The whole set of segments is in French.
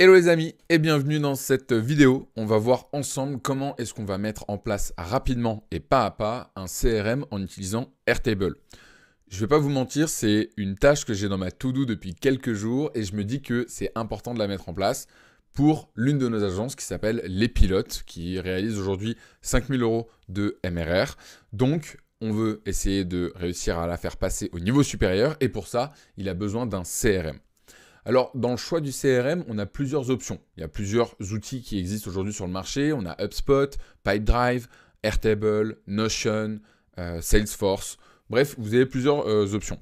Hello les amis et bienvenue dans cette vidéo. On va voir ensemble comment est-ce qu'on va mettre en place rapidement et pas à pas un CRM en utilisant Airtable. Je ne vais pas vous mentir, c'est une tâche que j'ai dans ma to-do depuis quelques jours et je me dis que c'est important de la mettre en place pour l'une de nos agences qui s'appelle Les Pilotes qui réalise aujourd'hui 5000 euros de MRR. Donc on veut essayer de réussir à la faire passer au niveau supérieur et pour ça, il a besoin d'un CRM. Alors, dans le choix du CRM, on a plusieurs options. Il y a plusieurs outils qui existent aujourd'hui sur le marché. On a HubSpot, Pipedrive, Airtable, Notion, euh, Salesforce. Bref, vous avez plusieurs euh, options.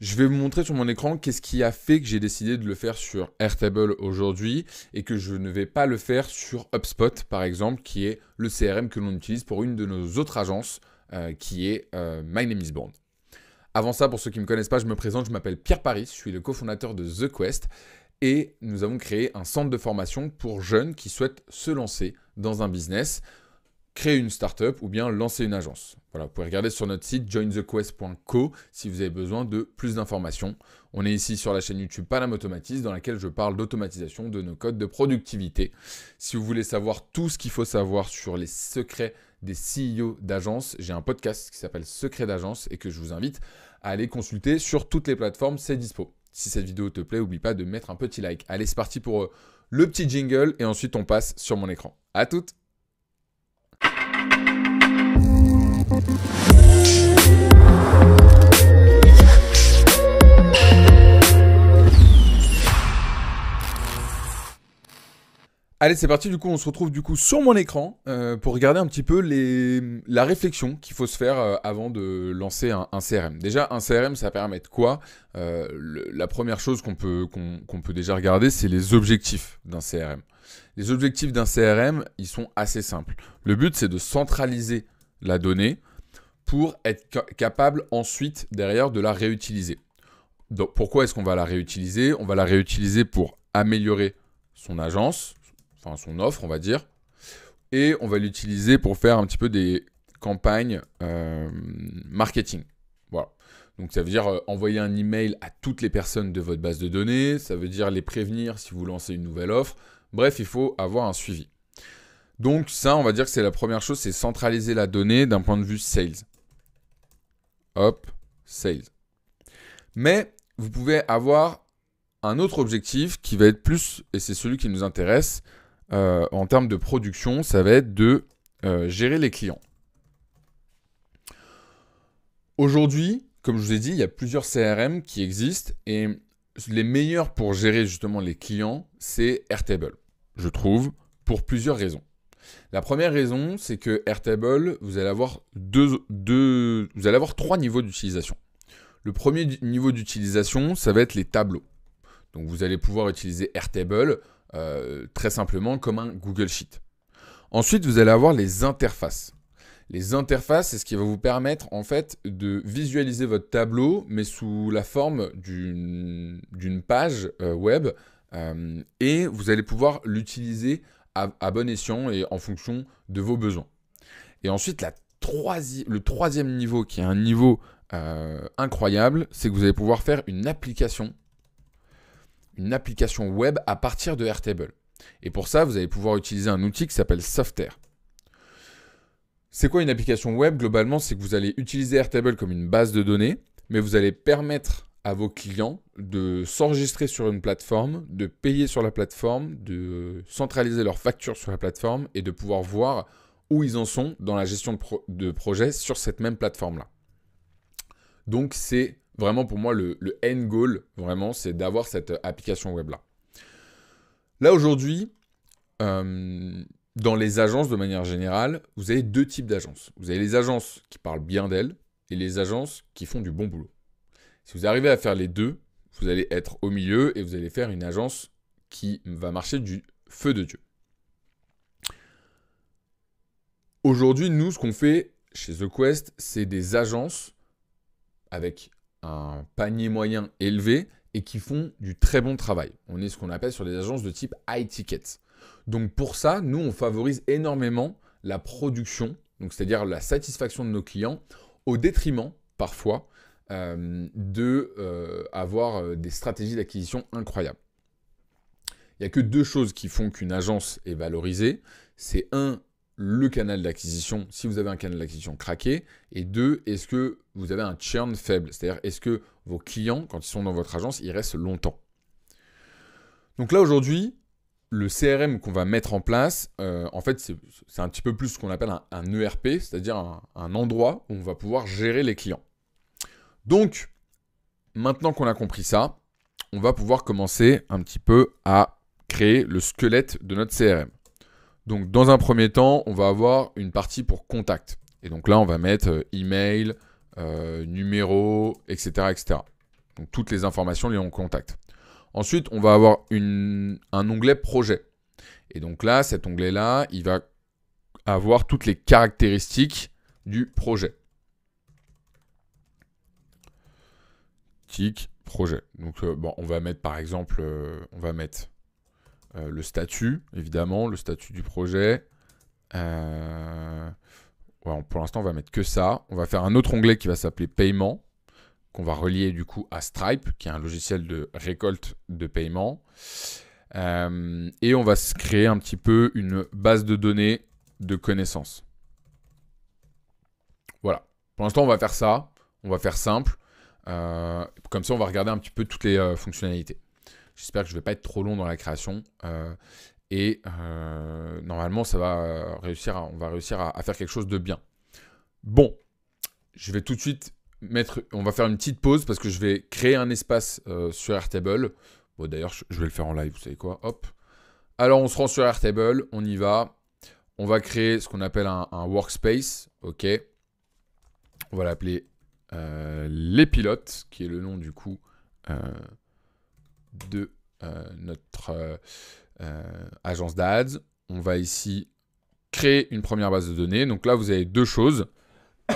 Je vais vous montrer sur mon écran qu'est-ce qui a fait que j'ai décidé de le faire sur Airtable aujourd'hui et que je ne vais pas le faire sur HubSpot, par exemple, qui est le CRM que l'on utilise pour une de nos autres agences, euh, qui est My Bond. Avant ça, pour ceux qui ne me connaissent pas, je me présente, je m'appelle Pierre Paris, je suis le cofondateur de The Quest et nous avons créé un centre de formation pour jeunes qui souhaitent se lancer dans un business, créer une startup ou bien lancer une agence. Voilà, vous pouvez regarder sur notre site jointhequest.co si vous avez besoin de plus d'informations. On est ici sur la chaîne YouTube Panam Automatise dans laquelle je parle d'automatisation de nos codes de productivité. Si vous voulez savoir tout ce qu'il faut savoir sur les secrets des CEO d'agence. J'ai un podcast qui s'appelle Secret d'agence et que je vous invite à aller consulter sur toutes les plateformes, c'est dispo. Si cette vidéo te plaît, n'oublie pas de mettre un petit like. Allez, c'est parti pour euh, le petit jingle et ensuite on passe sur mon écran. À toutes Allez, c'est parti. Du coup, on se retrouve du coup sur mon écran euh, pour regarder un petit peu la réflexion qu'il faut se faire euh, avant de lancer un, CRM. Déjà, un CRM, ça permet de quoi euh, La première chose qu'on peut, déjà regarder, c'est les objectifs d'un CRM. Les objectifs d'un CRM, ils sont assez simples. Le but, c'est de centraliser la donnée pour être capable ensuite, derrière, de la réutiliser. Donc, pourquoi est-ce qu'on va la réutiliser On va la réutiliser pour améliorer son agence, enfin son offre, on va dire. Et on va l'utiliser pour faire un petit peu des campagnes euh, marketing. Voilà. Donc ça veut dire euh, envoyer un email à toutes les personnes de votre base de données, ça veut dire les prévenir si vous lancez une nouvelle offre. Bref, il faut avoir un suivi. Donc ça, on va dire que c'est la première chose, c'est centraliser la donnée d'un point de vue sales. Hop, sales. Mais vous pouvez avoir un autre objectif qui va être plus, et c'est celui qui nous intéresse, euh, en termes de production, ça va être de euh, gérer les clients. Aujourd'hui, comme je vous ai dit, il y a plusieurs CRM qui existent et les meilleurs pour gérer justement les clients, c'est Airtable, je trouve, pour plusieurs raisons. La première raison, c'est que Airtable, vous allez avoir deux, vous allez avoir trois niveaux d'utilisation. Le premier niveau d'utilisation, ça va être les tableaux. Donc vous allez pouvoir utiliser Airtable euh, très simplement comme un Google Sheet. Ensuite, vous allez avoir les interfaces. Les interfaces, c'est ce qui va vous permettre en fait de visualiser votre tableau, mais sous la forme d'une page euh, web, euh, et vous allez pouvoir l'utiliser à, bon escient et en fonction de vos besoins. Et ensuite, le troisième niveau, qui est un niveau incroyable, c'est que vous allez pouvoir faire une application une application web à partir de Airtable. Et pour ça, vous allez pouvoir utiliser un outil qui s'appelle Softair. C'est quoi une application web Globalement, c'est que vous allez utiliser Airtable comme une base de données, mais vous allez permettre à vos clients de s'enregistrer sur une plateforme, de payer sur la plateforme, de centraliser leurs factures sur la plateforme et de pouvoir voir où ils en sont dans la gestion de, projets sur cette même plateforme-là. Donc c'est Vraiment, pour moi, le, end goal, vraiment, c'est d'avoir cette application web-là. Là, aujourd'hui, euh, dans les agences, de manière générale, vous avez deux types d'agences. Vous avez les agences qui parlent bien d'elles et les agences qui font du bon boulot. Si vous arrivez à faire les deux, vous allez être au milieu et vous allez faire une agence qui va marcher du feu de Dieu. Aujourd'hui, nous, ce qu'on fait chez The Quest, c'est des agences avec un panier moyen élevé et qui font du très bon travail. On est ce qu'on appelle sur des agences de type high ticket. Donc pour ça, nous, on favorise énormément la production, donc c'est-à-dire la satisfaction de nos clients, au détriment parfois d'avoir euh, de euh, avoir euh, des stratégies d'acquisition incroyables. Il n'y a que deux choses qui font qu'une agence est valorisée. C'est un, le canal d'acquisition, si vous avez un canal d'acquisition craqué, et deux, est-ce que vous avez un churn faible, c'est-à-dire est-ce que vos clients, quand ils sont dans votre agence, ils restent longtemps. Donc là aujourd'hui, le CRM qu'on va mettre en place, euh, en fait, c'est un petit peu plus ce qu'on appelle un, ERP, c'est-à-dire un endroit où on va pouvoir gérer les clients. Donc, maintenant qu'on a compris ça, on va pouvoir commencer un petit peu à créer le squelette de notre CRM. Donc dans un premier temps, on va avoir une partie pour contact. Et donc là, on va mettre euh, email, euh, numéro, etc., etc. Donc toutes les informations liées au contact. Ensuite, on va avoir un onglet projet. Et donc là, cet onglet-là, il va avoir toutes les caractéristiques du projet. Tic, projet. Donc euh, bon, on va mettre par exemple, on va mettre euh, le statut, évidemment, le statut du projet. Euh, pour l'instant, on va mettre que ça. On va faire un autre onglet qui va s'appeler paiement, qu'on va relier du coup à Stripe, qui est un logiciel de récolte de paiement. Euh, et on va se créer un petit peu une base de données de connaissances. Voilà. Pour l'instant, on va faire ça. On va faire simple. comme ça, on va regarder un petit peu toutes les fonctionnalités. J'espère que je ne vais pas être trop long dans la création. Euh, et euh, normalement, ça va euh, réussir on va réussir à, faire quelque chose de bien. Bon, je vais tout de suite mettre. On va faire une petite pause parce que je vais créer un espace sur Airtable. Bon, d'ailleurs, je vais le faire en live, vous savez quoi Hop. Alors, on se rend sur Airtable, on y va. On va créer ce qu'on appelle un, workspace. OK. On va l'appeler Les Pilotes, qui est le nom du coup de euh, notre euh, euh, agence d'ADS. On va ici créer une première base de données. Donc là, vous avez deux choses.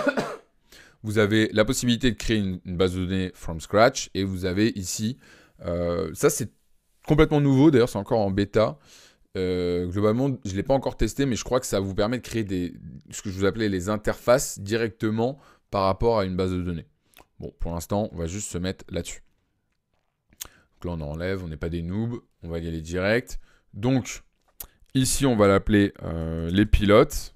vous avez la possibilité de créer une, base de données from scratch et vous avez ici, ça c'est complètement nouveau, d'ailleurs c'est encore en bêta. globalement, je ne l'ai pas encore testé, mais je crois que ça vous permet de créer des, ce que je vous appelais les interfaces directement par rapport à une base de données. Bon, pour l'instant, on va juste se mettre là-dessus. Donc là, on enlève, on n'est pas des noobs, on va y aller direct. Donc, ici, on va l'appeler euh, les pilotes.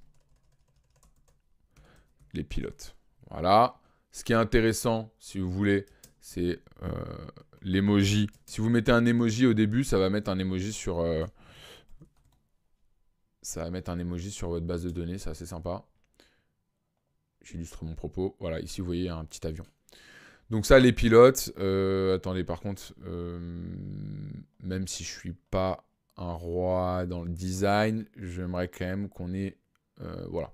Les pilotes. Voilà. Ce qui est intéressant, si vous voulez, c'est euh, l'emoji. Si vous mettez un emoji au début, ça va mettre un emoji sur... Euh, ça va mettre un emoji sur votre base de données, c'est assez sympa. J'illustre mon propos. Voilà, ici, vous voyez un petit avion. Donc ça, les pilotes. Euh, attendez, par contre, euh, même si je suis pas un roi dans le design, j'aimerais quand même qu'on ait... Euh, voilà.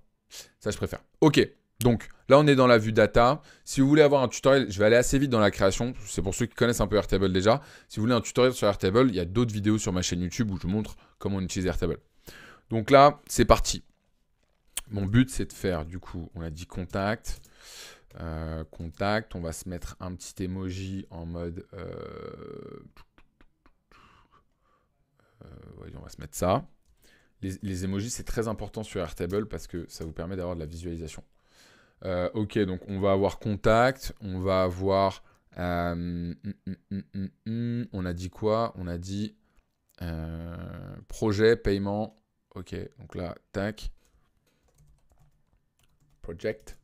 Ça, je préfère. Ok. Donc là, on est dans la vue data. Si vous voulez avoir un tutoriel, je vais aller assez vite dans la création. C'est pour ceux qui connaissent un peu Airtable déjà. Si vous voulez un tutoriel sur Airtable, il y a d'autres vidéos sur ma chaîne YouTube où je montre comment on utilise Airtable. Donc là, c'est parti. Mon but, c'est de faire, du coup, on a dit contact. Euh, contact. On va se mettre un petit emoji en mode. Euh, euh, on va se mettre ça. Les, les emojis, c'est très important sur Airtable parce que ça vous permet d'avoir de la visualisation. ok, donc on va avoir contact, on va avoir. on a dit quoi On a dit projet, paiement. Ok, donc là, tac. Project.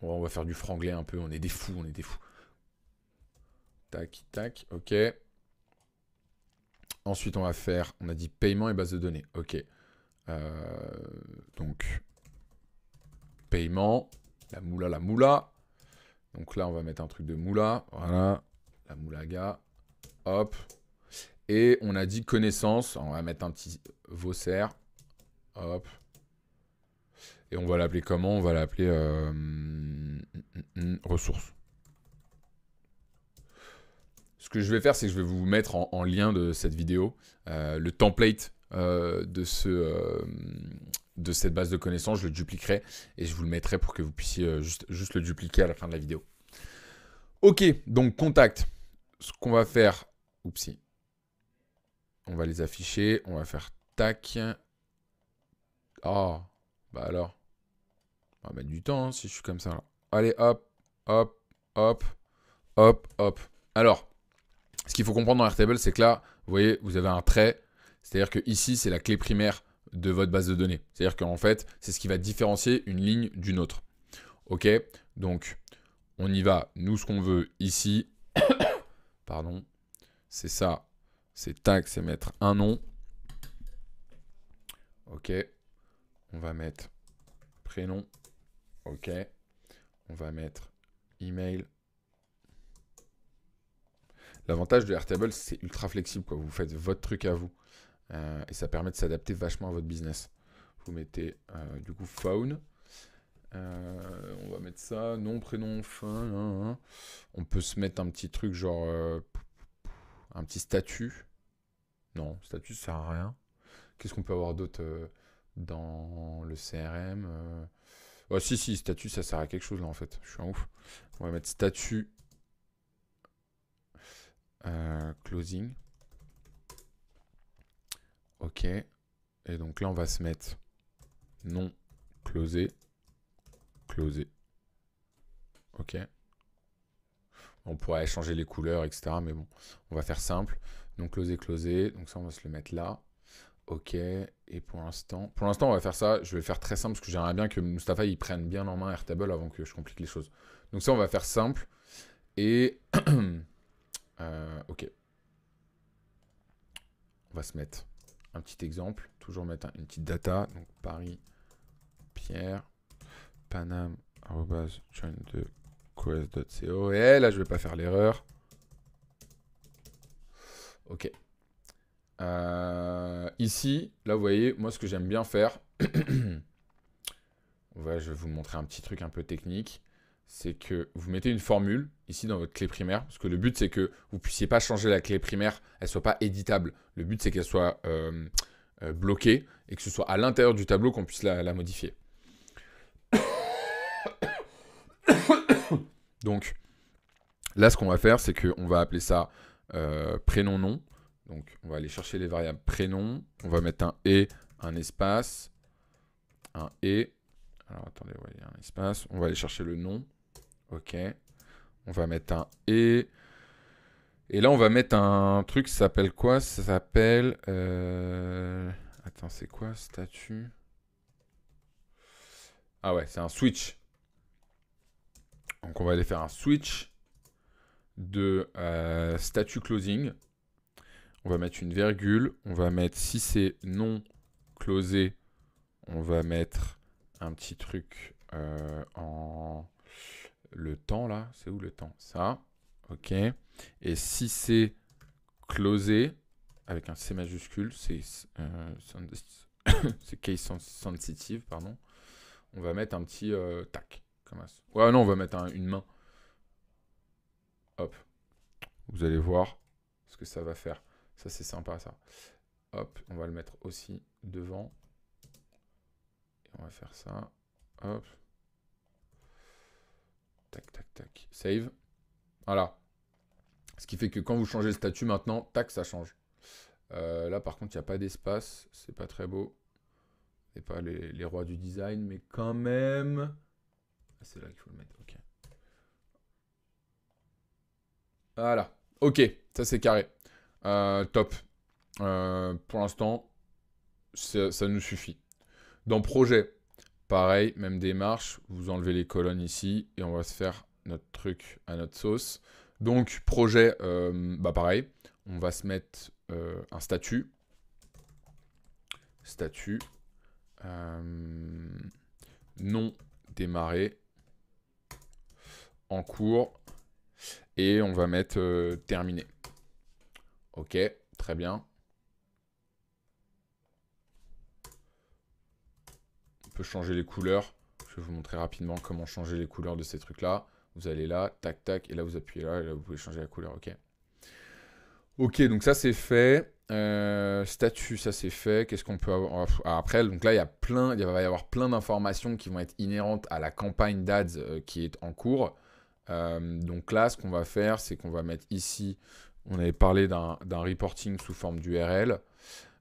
On va faire du franglais un peu, on est des fous, on est des fous. Tac, tac, ok. Ensuite, on va faire, on a dit paiement et base de données, ok. Euh, donc, paiement, la moula, la moula. Donc là, on va mettre un truc de moula, voilà, la moulaga, hop. Et on a dit connaissance, on va mettre un petit Vaucer, hop. Et on va l'appeler comment On va l'appeler euh, ressources. Ce que je vais faire, c'est que je vais vous mettre en, lien de cette vidéo euh, le template euh, de, ce, de cette base de connaissances. Je le dupliquerai et je vous le mettrai pour que vous puissiez juste, juste le dupliquer à la fin de la vidéo. Ok, donc contact. Ce qu'on va faire... Oupsie. On va les afficher. On va faire tac. ah bah alors. On va mettre du temps hein, si je suis comme ça. Allez, hop, hop, hop, hop, hop. Alors, ce qu'il faut comprendre dans Airtable, c'est que là, vous voyez, vous avez un trait. C'est-à-dire que ici, c'est la clé primaire de votre base de données. C'est-à-dire qu'en fait, c'est ce qui va différencier une ligne d'une autre. OK Donc, on y va. Nous, ce qu'on veut ici, pardon, c'est ça. C'est tag, c'est mettre un nom. OK. On va mettre prénom. OK. On va mettre email. L'avantage de Airtable, c'est ultra flexible. Quoi. Vous faites votre truc à vous. Euh, et ça permet de s'adapter vachement à votre business. Vous mettez euh, du coup phone. Euh, on va mettre ça, nom, prénom, fin. Hein, hein, hein. On peut se mettre un petit truc genre un petit statut. Non, statut ça sert à rien. Qu'est-ce qu'on peut avoir d'autre dans le CRM Oh, si, si, statut, ça sert à quelque chose là en fait. Je suis un ouf. On va mettre statut euh, closing. Ok. Et donc là, on va se mettre non closé, closé. Ok. On pourrait changer les couleurs, etc. Mais bon, on va faire simple. Non closé, closé. Donc ça, on va se le mettre là. Ok, et pour l'instant, pour l'instant, on va faire ça. Je vais faire très simple parce que j'aimerais bien que Mustafa il prenne bien en main Airtable avant que je complique les choses. Donc ça, on va faire simple. Et euh, ok, on va se mettre un petit exemple. Toujours mettre une petite data. Donc Paris, Pierre, Panam, join de quest.co. Et là, je vais pas faire l'erreur. Ok. Euh, ici, là, vous voyez, moi, ce que j'aime bien faire, je vais vous montrer un petit truc un peu technique, c'est que vous mettez une formule ici dans votre clé primaire, parce que le but, c'est que vous ne puissiez pas changer la clé primaire, elle ne soit pas éditable. Le but, c'est qu'elle soit euh, euh, bloquée et que ce soit à l'intérieur du tableau qu'on puisse la, la modifier. Donc, là, ce qu'on va faire, c'est qu'on va appeler ça prénom-nom. Donc, on va aller chercher les variables prénom. On va mettre un et, un espace, un et. Alors, attendez, un espace. On va aller chercher le nom. OK. On va mettre un et. Et là, on va mettre un truc, ça s'appelle quoi Ça s'appelle... Attends, c'est quoi statut Ah ouais, c'est un switch. Donc, on va aller faire un switch de euh, statut closing on va mettre une virgule, on va mettre si c'est non closé, on va mettre un petit truc euh, en le temps là, c'est où le temps Ça, ok. Et si c'est closé, avec un C majuscule, c'est euh, case sensitive, pardon, on va mettre un petit euh, tac. Comme Ouais, non, on va mettre une main. Hop. Vous allez voir ce que ça va faire. Ça, c'est sympa, ça. Hop, on va le mettre aussi devant. Et on va faire ça. Hop. Tac, tac, tac. Save. Voilà. Ce qui fait que quand vous changez le statut maintenant, tac, ça change. Euh, là, par contre, il n'y a pas d'espace. C'est pas très beau. n'est pas les, rois du design, mais quand même... Ah, c'est là qu'il faut le mettre, ok. Voilà. Ok, ça c'est carré. Euh, top. Euh, pour l'instant, ça nous suffit. Dans projet, pareil, même démarche, vous enlevez les colonnes ici et on va se faire notre truc à notre sauce. Donc projet, euh, bah, pareil, on va se mettre un statut. Statut. non démarré. En cours. Et on va mettre terminé. Ok, très bien. On peut changer les couleurs. Je vais vous montrer rapidement comment changer les couleurs de ces trucs-là. Vous allez là, tac, tac, et là vous appuyez là, et là vous pouvez changer la couleur, ok. Ok, donc ça c'est fait. Euh, statut, ça c'est fait. Qu'est-ce qu'on peut avoir ah, ah, Après, donc là, il y plein, il va y avoir plein d'informations qui vont être inhérentes à la campagne d'ADS euh, qui est en cours. Euh, donc là, ce qu'on va faire, c'est qu'on va mettre ici on avait parlé d'un reporting sous forme d'URL.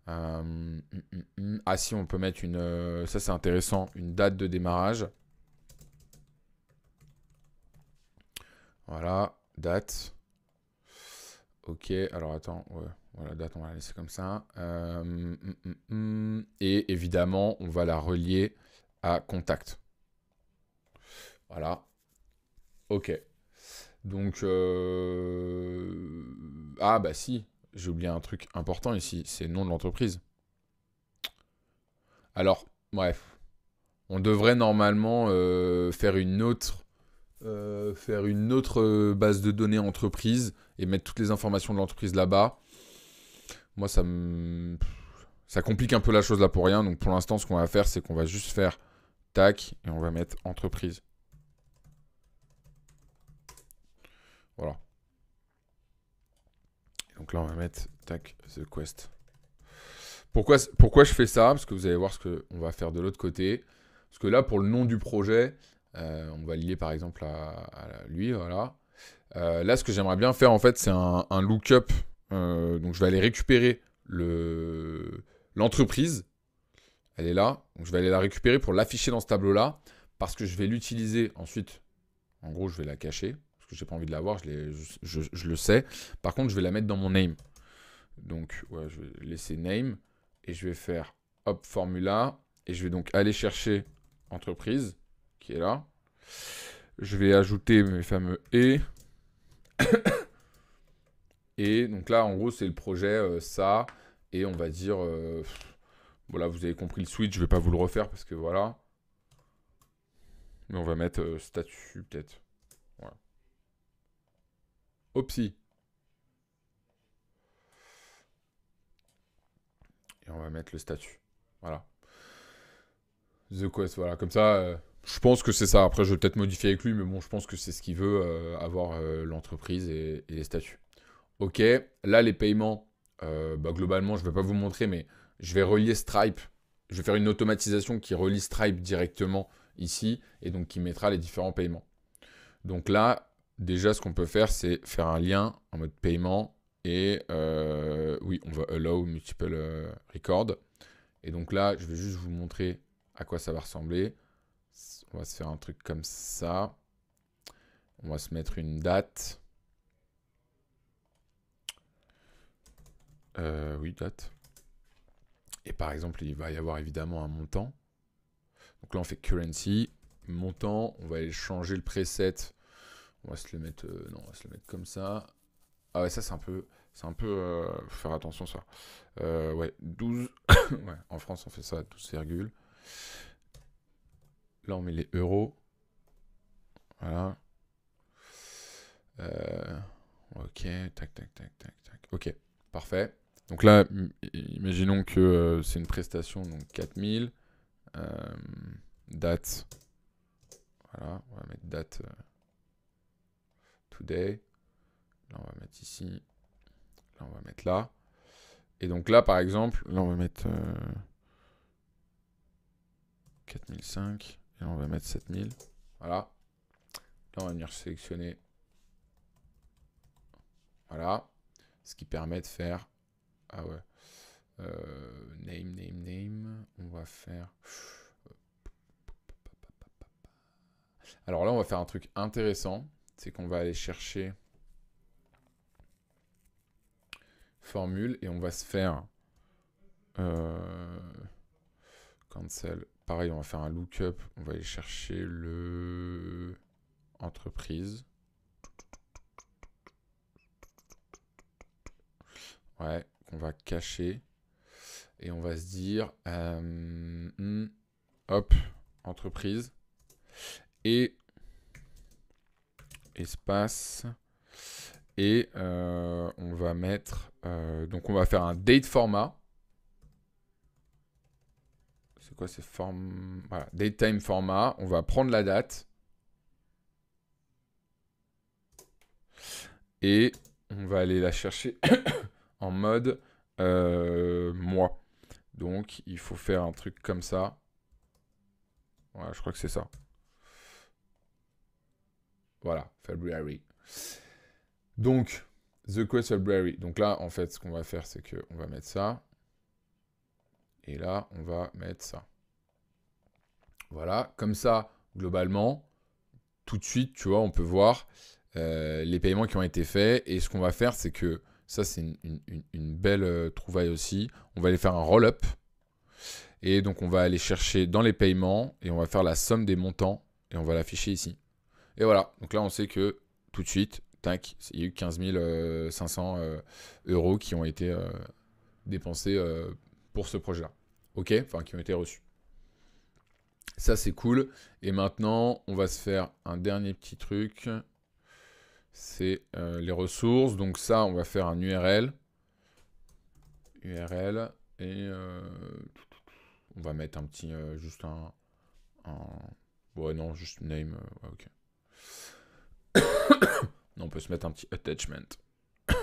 Euh, hum, hum, hum. ah si, on peut mettre une... Euh, ça c'est intéressant, une date de démarrage. Voilà, date. Ok, alors attends, voilà, date, on va la laisser comme ça. Euh, et évidemment, on va la relier à contact. Voilà. Ok. Donc, euh, ah bah si, j'ai oublié un truc important ici, c'est le nom de l'entreprise. Alors, bref, on devrait normalement euh, faire une autre, euh, faire une autre base de données entreprise et mettre toutes les informations de l'entreprise là-bas. Moi, ça ça complique un peu la chose là pour rien. Donc, pour l'instant, ce qu'on va faire, c'est qu'on va juste faire tac et on va mettre entreprise. Voilà. Donc là, on va mettre, tac, The Quest. Pourquoi, pourquoi je fais ça Parce que vous allez voir ce que qu'on va faire de l'autre côté. Parce que là, pour le nom du projet, euh, on va lier par exemple à, lui, voilà. Euh, là, ce que j'aimerais bien faire, en fait, c'est un, lookup. Euh, donc, je vais aller récupérer l'entreprise. Elle est là. Donc, je vais aller la récupérer pour l'afficher dans ce tableau-là. Parce que je vais l'utiliser ensuite. En gros, je vais la cacher que j'ai pas envie de l'avoir, je, je, le sais. Par contre, je vais la mettre dans mon name. Donc, je vais laisser name. Et je vais faire hop, formula. Et je vais donc aller chercher entreprise, qui est là. Je vais ajouter mes fameux et. et donc là, en gros, c'est le projet euh, ça. Et on va dire. Euh, voilà, vous avez compris le switch, je vais pas vous le refaire parce que voilà. Mais on va mettre euh, statut peut-être psy. Et on va mettre le statut. Voilà. The Quest, voilà. Comme ça, euh, je pense que c'est ça. Après, je vais peut-être modifier avec lui, mais bon, je pense que c'est ce qu'il veut, euh, avoir euh, l'entreprise et, les statuts. Ok, là, les paiements, bah, globalement, je ne vais pas vous montrer, mais je vais relier Stripe. Je vais faire une automatisation qui relie Stripe directement ici, et donc qui mettra les différents paiements. Donc là, déjà, ce qu'on peut faire, c'est faire un lien en mode paiement. Et euh, oui, on va allow multiple euh, record. Et donc là, je vais juste vous montrer à quoi ça va ressembler. On va se faire un truc comme ça. On va se mettre une date. Euh, oui, date. Et par exemple, il va y avoir évidemment un montant. Donc là, on fait currency, montant. On va aller changer le preset on va se le mettre. Euh, non, on se le mettre comme ça. Ah ouais, ça c'est un peu. C'est un peu. Euh, faut faire attention ça. Euh, ouais, 12. ouais, en France on fait ça à 12, Là on met les euros. Voilà. ok, tac, tac, tac, tac, tac. Ok, parfait. Donc là, imaginons que c'est une prestation, donc 4000. date. Voilà, on va mettre date today. Là, on va mettre ici. Là, on va mettre là. Et donc là, par exemple, là, on va mettre 4005. Euh, et on va mettre 7000. Voilà. Là, on va venir sélectionner. Voilà. Ce qui permet de faire... Ah ouais. Euh, name, name, name. On va faire... Alors là, on va faire un truc intéressant c'est qu'on va aller chercher formule et on va se faire euh, cancel. Pareil, on va faire un lookup. On va aller chercher le entreprise. Ouais, qu'on va cacher. Et on va se dire, euh, hmm, hop, entreprise. Et espace. Et euh, on va mettre... Euh, donc on va faire un date format. C'est quoi ces formes Voilà, date time format. On va prendre la date. Et on va aller la chercher en mode euh, mois. Donc il faut faire un truc comme ça. Voilà, je crois que c'est ça. Voilà, February. Donc, The Quest February. Donc là, en fait, ce qu'on va faire, c'est qu'on va mettre ça. Et là, on va mettre ça. Voilà, comme ça, globalement, tout de suite, tu vois, on peut voir euh, les paiements qui ont été faits. Et ce qu'on va faire, c'est que ça, c'est une, belle euh, trouvaille aussi. On va aller faire un roll-up. Et donc, on va aller chercher dans les paiements et on va faire la somme des montants et on va l'afficher ici. Et voilà, donc là on sait que tout de suite, tac, il y a eu 15 500 euh, euh, euros qui ont été euh, dépensés pour ce projet-là. Ok Enfin, qui ont été reçus. Ça, c'est cool. Et maintenant, on va se faire un dernier petit truc. C'est les ressources. Donc ça, on va faire un URL. URL. Et on va mettre un petit... juste un, Bon, Ouais, non, juste name. ok. on peut se mettre un petit attachment.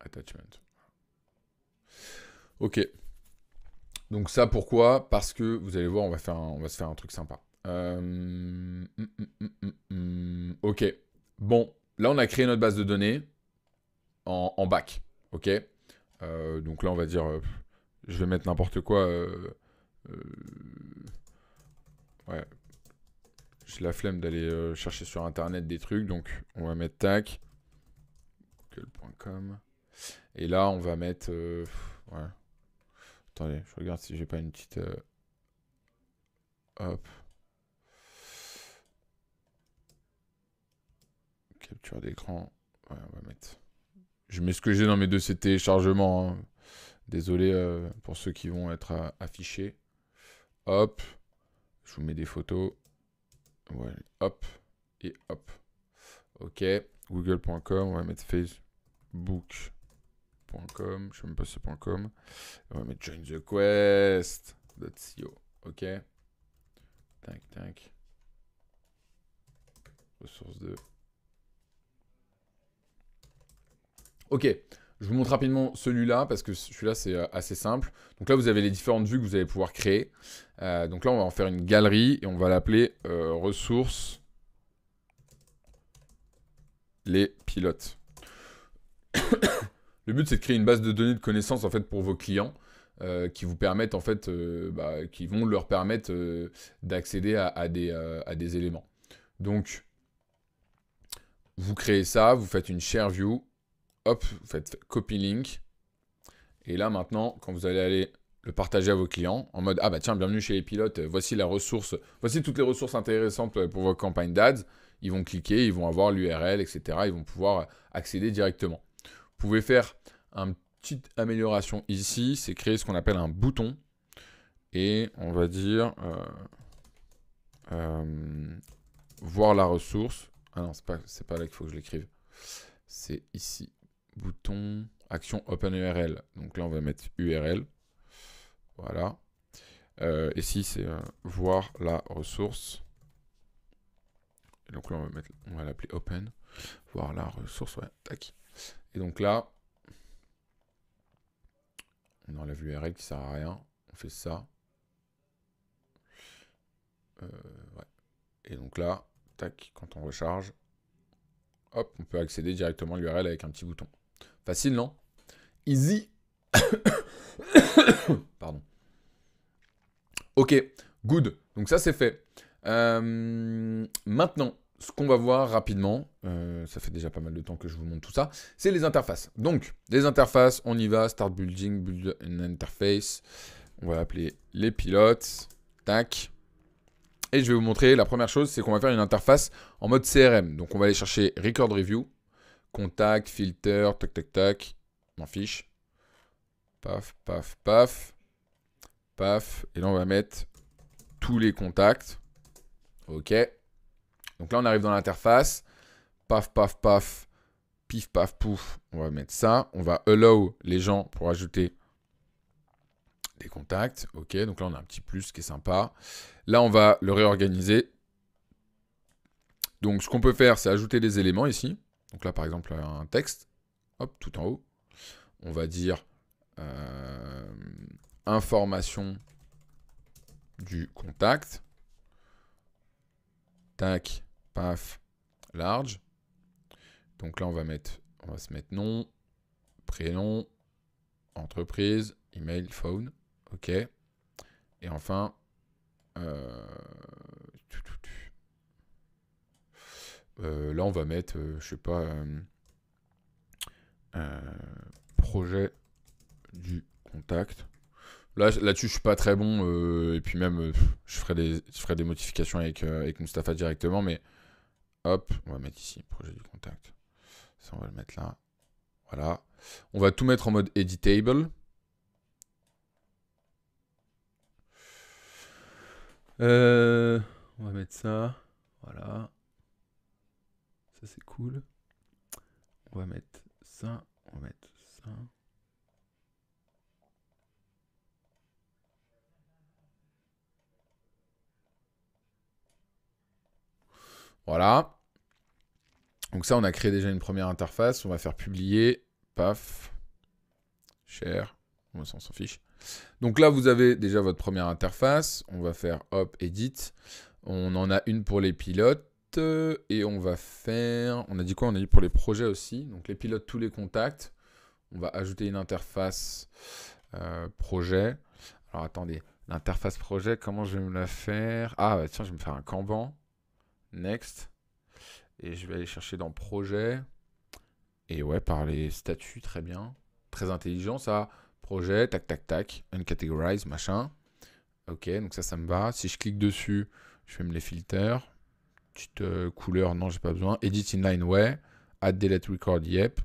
attachment. Ok. Donc ça pourquoi Parce que vous allez voir, on va, faire on va se faire un truc sympa. Euh, hum, hum, hum, ok. Bon, là on a créé notre base de données en, bac. Ok. Euh, donc là on va dire, euh, je vais mettre n'importe quoi. ouais, j'ai la flemme d'aller euh, chercher sur internet des trucs, donc on va mettre tac. Google.com. Et là, on va mettre. Euh, Attendez, je regarde si j'ai pas une petite. Euh, hop. Capture d'écran. on va mettre. Je mets ce que j'ai dans mes deux CT, téléchargement. Hein. Désolé pour ceux qui vont être affichés. Hop. Je vous mets des photos. Ouais, hop, et hop. Ok, google.com, on va mettre facebook.com, je sais même pas ce .com. On va mettre quest.io ok. Tac, tac. Ressources 2. Ok, je vous montre rapidement celui-là parce que celui-là c'est euh, assez simple. Donc là vous avez les différentes vues que vous allez pouvoir créer. Euh, donc là on va en faire une galerie et on va l'appeler euh, ressources les pilotes. Le but c'est de créer une base de données de connaissances en fait pour vos clients. qui vous permettent en fait, bah, qui vont leur permettre d'accéder à, des, à des éléments. Donc, vous créez ça, vous faites une share view, hop, vous faites copy link. Et là maintenant, quand vous allez aller le partager à vos clients en mode ah bah tiens, bienvenue chez les pilotes, voici la ressource, voici toutes les ressources intéressantes pour vos campagnes d'ads. Ils vont cliquer, ils vont avoir l'URL, etc. Ils vont pouvoir accéder directement. Vous pouvez faire une petite amélioration ici, c'est créer ce qu'on appelle un bouton. Et on va dire euh, euh, voir la ressource. Ah non, c'est pas, pas là qu'il faut que je l'écrive. C'est ici bouton action open URL. Donc là, on va mettre URL. Voilà. Euh, et si c'est euh, voir la ressource. donc là, on va, va l'appeler open. Voir la ressource, tac. Et donc là, on enlève l'URL qui sert à rien. On fait ça. Euh, et donc là, tac, quand on recharge, hop, on peut accéder directement à l'URL avec un petit bouton. Facile, non Easy. Pardon. Ok, good. Donc ça, c'est fait. Euh, maintenant, ce qu'on va voir rapidement, euh, ça fait déjà pas mal de temps que je vous montre tout ça, c'est les interfaces. Donc, les interfaces, on y va. Start building, build an interface. On va appeler les pilotes. Tac. Et je vais vous montrer, la première chose, c'est qu'on va faire une interface en mode CRM. Donc on va aller chercher Record Review. Contact, filter, tac, tac, tac. M'en fiche. Paf, paf, paf. Paf. Et là, on va mettre tous les contacts. OK. Donc là, on arrive dans l'interface. Paf, paf, paf. Pif, paf, pouf. On va mettre ça. On va allow les gens pour ajouter des contacts. OK. Donc là, on a un petit plus qui est sympa. Là, on va le réorganiser. Donc, ce qu'on peut faire, c'est ajouter des éléments ici. Donc là, par exemple, un texte, hop, tout en haut, on va dire euh, information du contact. Tac, paf, large. Donc là, on va mettre, on va se mettre nom, prénom, entreprise, email, phone. OK. Et enfin, euh, Euh, là, on va mettre, euh, je sais pas, euh, projet du contact. Là, là-dessus, je suis pas très bon. et puis même, je ferai des, je ferai des modifications avec, avec directement. Mais hop, on va mettre ici, projet du contact. Ça, on va le mettre là. Voilà. On va tout mettre en mode editable. on va mettre ça. Voilà. Ça c'est cool. On va mettre ça. On va mettre ça. Voilà. Donc ça, on a créé déjà une première interface. On va faire publier. Paf. Share. On s'en fiche. Donc là, vous avez déjà votre première interface. On va faire hop, edit. On en a une pour les pilotes. Euh, et on va faire. On a dit quoi On a dit pour les projets aussi. Donc les pilotes, tous les contacts. On va ajouter une interface euh, projet. Alors attendez, l'interface projet, comment je vais me la faire Ah bah, tiens, je vais me faire un Kanban. Next. Et je vais aller chercher dans projet. Et ouais, par les statuts, très bien. Très intelligent ça. Projet, tac, tac, tac. Uncategorize, machin. Ok, donc ça, ça me va. Si je clique dessus, je vais me les filters. Petite euh, couleur, non, j'ai pas besoin. Edit inline, ouais. Add delete record, yep.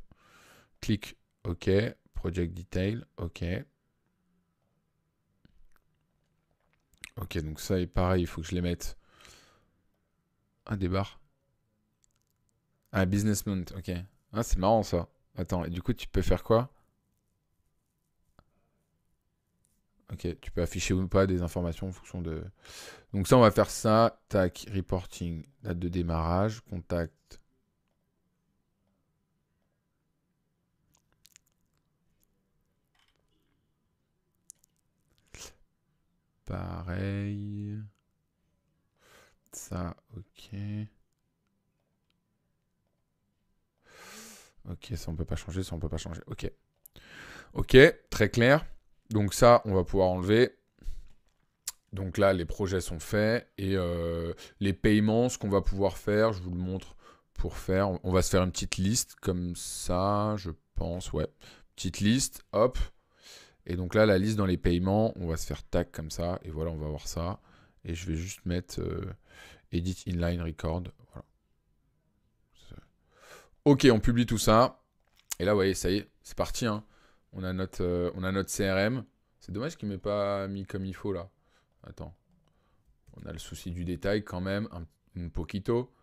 Clic, ok. Project detail, ok. Ok, donc ça est pareil, il faut que je les mette. un des un business mount, ok. Ah, c'est marrant ça. Attends, et du coup, tu peux faire quoi Ok, tu peux afficher ou pas des informations en fonction de... Donc ça, on va faire ça. Tac, reporting, date de démarrage, contact. Pareil. Ça, ok. Ok, ça on peut pas changer, ça on peut pas changer. Ok. Ok, très clair. Donc ça, on va pouvoir enlever. Donc là, les projets sont faits. Et euh, les paiements, ce qu'on va pouvoir faire, je vous le montre pour faire. On va se faire une petite liste comme ça, je pense. Ouais. Petite liste, hop. Et donc là, la liste dans les paiements, on va se faire tac comme ça. Et voilà, on va voir ça. Et je vais juste mettre euh, Edit Inline Record. Voilà. Ok, on publie tout ça. Et là, vous voyez, ça y est, c'est parti. Hein. On a notre, euh, on a notre CRM. C'est dommage qu'il ne m'ait pas mis comme il faut là. Attends. On a le souci du détail quand même, un, poquito.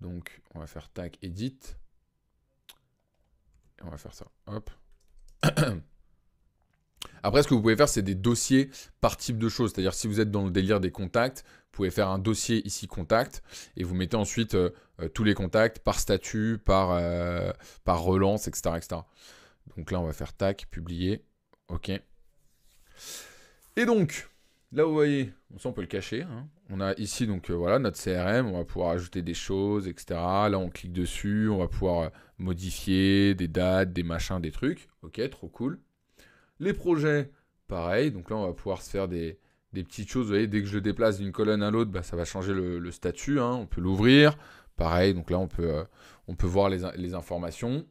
Donc on va faire tac edit. Et on va faire ça. Hop. Après, ce que vous pouvez faire, c'est des dossiers par type de choses. C'est-à-dire, si vous êtes dans le délire des contacts, vous pouvez faire un dossier ici contact et vous mettez ensuite euh, euh, tous les contacts par statut, par, par relance, etc. etc. Donc là, on va faire tac, publier. OK. Et donc, là, vous voyez, ça, on peut le cacher. Hein. On a ici, donc, euh, voilà, notre CRM. On va pouvoir ajouter des choses, etc. Là, on clique dessus. On va pouvoir euh, modifier des dates, des machins, des trucs. OK, trop cool. Les projets, pareil. Donc là, on va pouvoir se faire des, petites choses. Vous voyez, dès que je le déplace d'une colonne à l'autre, bah, ça va changer le, statut. Hein. On peut l'ouvrir. Pareil, donc là, on peut, euh, on peut voir les, les informations.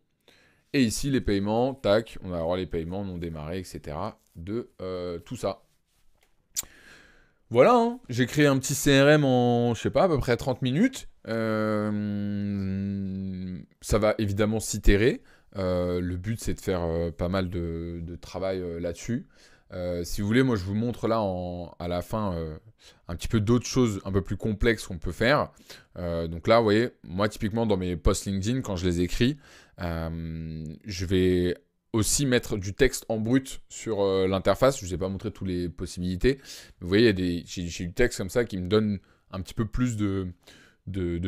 Et ici, les paiements, tac, on va avoir les paiements non démarrés, etc. de euh, tout ça. Voilà, hein. j'ai créé un petit CRM en, je sais pas, à peu près 30 minutes. Euh, ça va évidemment s'itérer. Euh, le but, c'est de faire pas mal de, travail là-dessus. si vous voulez, moi, je vous montre là à la fin un petit peu d'autres choses un peu plus complexes qu'on peut faire. Euh, donc là, vous voyez, moi typiquement dans mes posts LinkedIn, quand je les écris, euh, je vais aussi mettre du texte en brut sur euh, l'interface. Je ne vous ai pas montré toutes les possibilités. vous voyez, j'ai du texte comme ça qui me donne un petit peu plus de,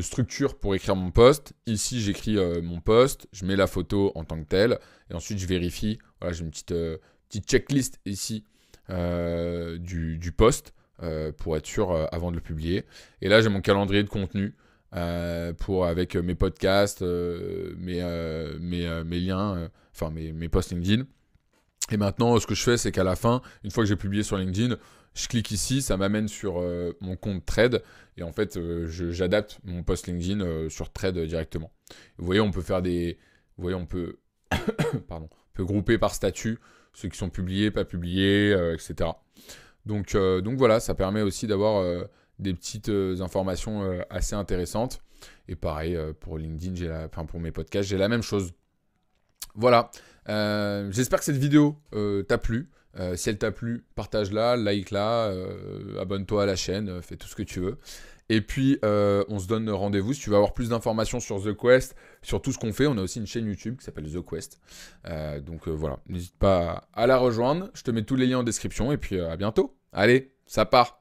structure pour écrire mon post. Ici, j'écris mon post, je mets la photo en tant que telle, et ensuite je vérifie. Voilà, j'ai une petite, petite checklist ici du, du post. Euh, pour être sûr euh, avant de le publier. Et là, j'ai mon calendrier de contenu euh, pour, avec mes podcasts, mes, mes, liens, enfin mes, mes posts LinkedIn. Et maintenant, ce que je fais, c'est qu'à la fin, une fois que j'ai publié sur LinkedIn, je clique ici, ça m'amène sur mon compte Trade. Et en fait, j'adapte mon post LinkedIn sur Trade directement. Vous voyez, on peut faire des. Vous voyez, on peut. Pardon. On peut grouper par statut ceux qui sont publiés, pas publiés, etc. Euh, donc, voilà, ça permet aussi d'avoir euh, des petites euh, informations assez intéressantes. Et pareil, pour LinkedIn, la, pour mes podcasts, j'ai la même chose. Voilà. j'espère que cette vidéo t'a plu. si elle t'a plu, partage-la, like-la, abonne-toi à la chaîne, fais tout ce que tu veux. Et puis, euh, on se donne rendez-vous. Si tu veux avoir plus d'informations sur The Quest, sur tout ce qu'on fait, on a aussi une chaîne YouTube qui s'appelle The Quest. Euh, donc euh, voilà, n'hésite pas à la rejoindre. Je te mets tous les liens en description et puis à bientôt. Allez, ça part.